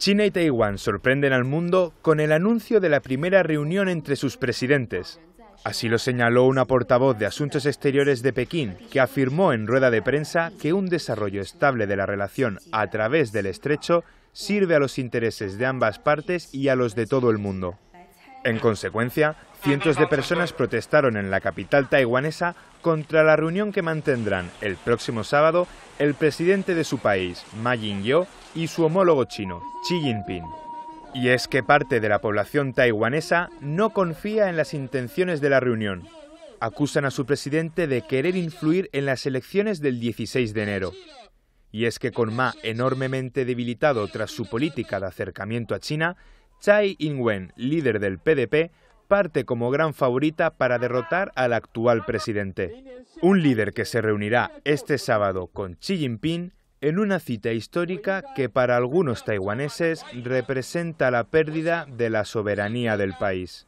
China y Taiwán sorprenden al mundo con el anuncio de la primera reunión entre sus presidentes. Así lo señaló una portavoz de Asuntos Exteriores de Pekín, que afirmó en rueda de prensa que un desarrollo estable de la relación a través del estrecho sirve a los intereses de ambas partes y a los de todo el mundo. En consecuencia, cientos de personas protestaron en la capital taiwanesa contra la reunión que mantendrán el próximo sábado el presidente de su país, Ma Ying-jeou, y su homólogo chino, Xi Jinping. Y es que parte de la población taiwanesa no confía en las intenciones de la reunión. Acusan a su presidente de querer influir en las elecciones del 16 de enero. Y es que con Ma enormemente debilitado tras su política de acercamiento a China, Chai Ing-wen, líder del PDP, parte como gran favorita para derrotar al actual presidente. Un líder que se reunirá este sábado con Xi Jinping en una cita histórica que para algunos taiwaneses representa la pérdida de la soberanía del país.